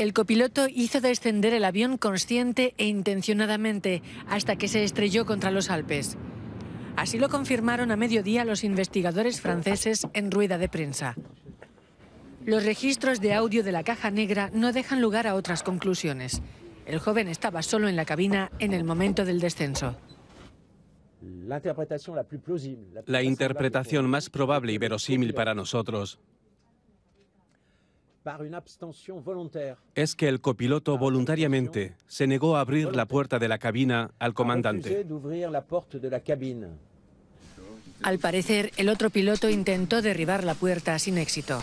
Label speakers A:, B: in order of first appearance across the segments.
A: El copiloto hizo descender el avión consciente e intencionadamente hasta que se estrelló contra los Alpes. Así lo confirmaron a mediodía los investigadores franceses en rueda de prensa. Los registros de audio de la caja negra no dejan lugar a otras conclusiones. El joven estaba solo en la cabina en el momento del descenso.
B: La interpretación más probable y verosímil para nosotros es que el copiloto voluntariamente se negó a abrir la puerta de la cabina al comandante.
A: Al parecer, el otro piloto intentó derribar la puerta sin éxito.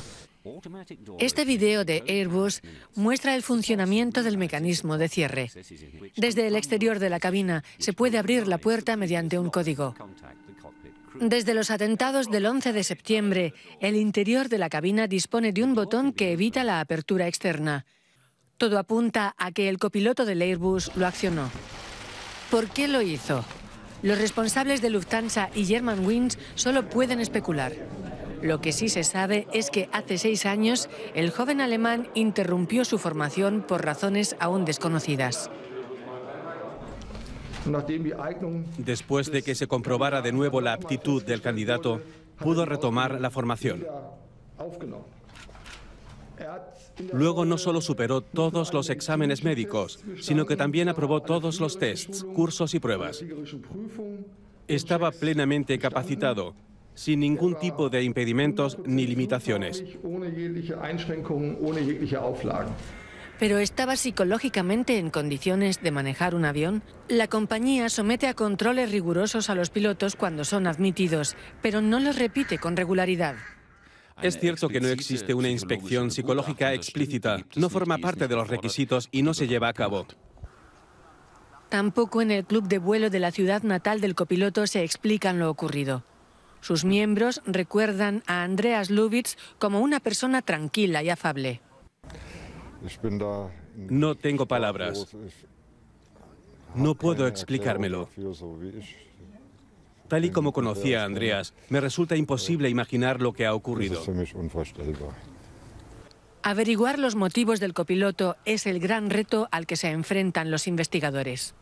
A: Este video de Airbus muestra el funcionamiento del mecanismo de cierre. Desde el exterior de la cabina se puede abrir la puerta mediante un código. Desde los atentados del 11 de septiembre, el interior de la cabina dispone de un botón que evita la apertura externa. Todo apunta a que el copiloto del Airbus lo accionó. ¿Por qué lo hizo? Los responsables de Lufthansa y Germanwings solo pueden especular. Lo que sí se sabe es que hace seis años el joven alemán interrumpió su formación por razones aún desconocidas.
B: Después de que se comprobara de nuevo la aptitud del candidato, er pudo retomar la formación. Er Luego no solo superó todos los exámenes médicos, sino que también aprobó todos los tests, cursos y pruebas. Estaba plenamente capacitado, sin ningún er tipo de impedimentos ni limitaciones
A: pero estaba psicológicamente en condiciones de manejar un avión, la compañía somete a controles rigurosos a los pilotos cuando son admitidos, pero no los repite con regularidad.
B: Es cierto que no existe una inspección psicológica explícita, no forma parte de los requisitos y no se lleva a cabo.
A: Tampoco en el club de vuelo de la ciudad natal del copiloto se explica lo ocurrido. Sus miembros recuerdan a Andreas Lubitz como una persona tranquila y afable.
B: No tengo palabras. No puedo explicármelo. Tal y como conocía a Andreas, me resulta imposible imaginar lo que ha ocurrido.
A: Averiguar los motivos del copiloto es el gran reto al que se enfrentan los investigadores.